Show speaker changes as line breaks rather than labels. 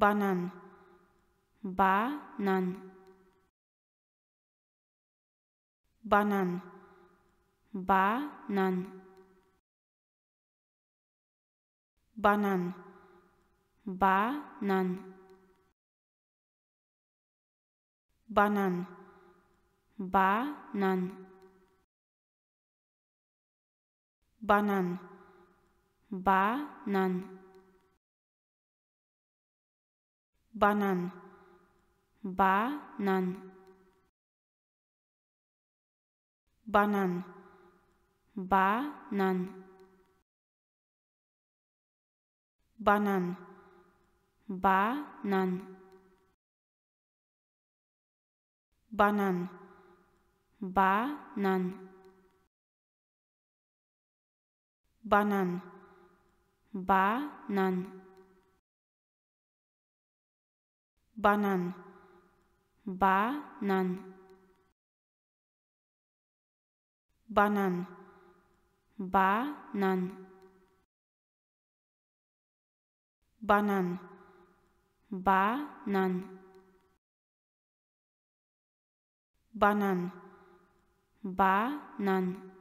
banan banan banan banan banan banan banan banan banan banan banan banan banan banan banan banan banan banan banan banan banan banan banan banan banan banan banan banan